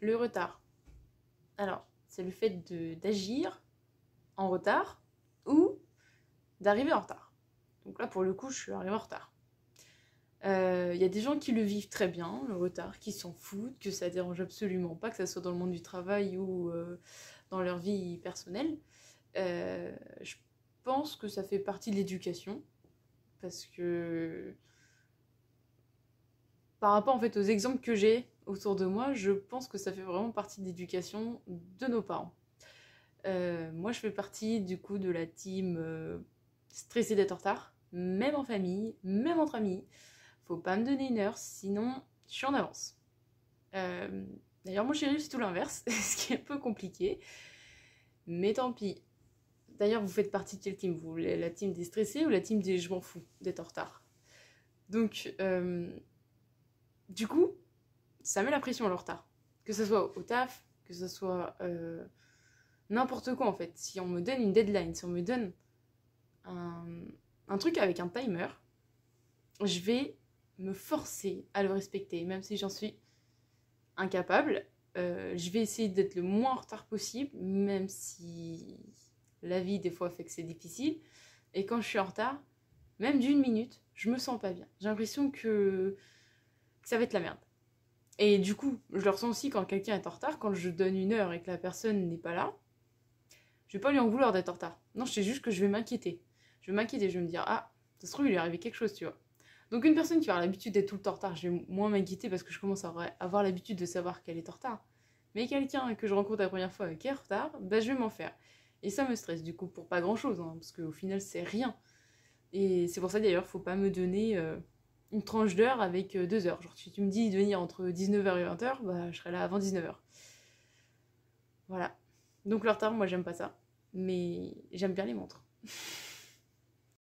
le retard. Alors, c'est le fait d'agir en retard ou d'arriver en retard. Donc là, pour le coup, je suis arrivée en retard. Euh, il y a des gens qui le vivent très bien, le retard, qui s'en foutent, que ça dérange absolument pas, que ça soit dans le monde du travail ou euh, dans leur vie personnelle. Euh, je pense que ça fait partie de l'éducation, parce que par rapport en fait aux exemples que j'ai autour de moi, je pense que ça fait vraiment partie de l'éducation de nos parents. Euh, moi, je fais partie du coup de la team euh, stressée d'être en retard, même en famille, même entre amis. Faut pas me donner une heure, sinon je suis en avance. Euh, d'ailleurs, mon chéri, c'est tout l'inverse, ce qui est un peu compliqué. Mais tant pis. D'ailleurs, vous faites partie de quelle team Vous, la team des stressés ou la team des je m'en fous des en retard Donc, du coup, ça met la pression à retard. Que ce soit au taf, que ce soit euh, n'importe quoi en fait. Si on me donne une deadline, si on me donne un, truc avec un timer, je vais me forcer à le respecter, même si j'en suis incapable. Euh, je vais essayer d'être le moins en retard possible, même si la vie des fois fait que c'est difficile. Et quand je suis en retard, même d'une minute, je me sens pas bien. J'ai l'impression que ça va être la merde. Et du coup, je le ressens aussi quand quelqu'un est en retard, quand je donne une heure et que la personne n'est pas là, je vais pas lui en vouloir d'être en retard. Non, je sais juste que je vais m'inquiéter. Je vais m'inquiéter, je vais me dire, ah, ça se trouve, il est arrivé quelque chose, tu vois. Donc une personne qui a l'habitude d'être tout le temps en retard, je vais moins m'inquiéter parce que je commence à avoir l'habitude de savoir qu'elle est en retard. Mais quelqu'un que je rencontre la première fois euh, qui est en retard, ben je vais m'en faire. Et ça me stresse du coup pour pas grand chose, hein, parce qu'au final c'est rien. Et c'est pour ça d'ailleurs, faut pas me donner euh, une tranche d'heure avec euh, deux heures. Genre, si tu me dis de venir entre 19h et 20h, bah, je serai là avant 19h. Voilà. Donc, le retard, moi, j'aime pas ça. Mais j'aime bien les montres.